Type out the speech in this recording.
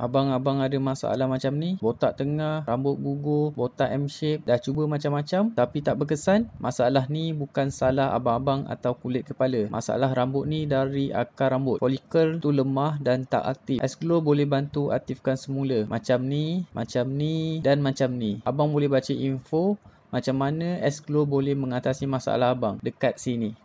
abang-abang ada masalah macam ni, botak tengah, rambut gugur, botak M shape, dah cuba macam-macam tapi tak berkesan, masalah ni bukan salah abang-abang atau kulit kepala. Masalah rambut ni dari akar rambut. Folikel tu lemah dan tak aktif. Ice Glow boleh bantu aktifkan semula. Macam ni, macam ni dan macam ni. Abang boleh baca info macam mana S-Glow boleh mengatasi masalah abang dekat sini.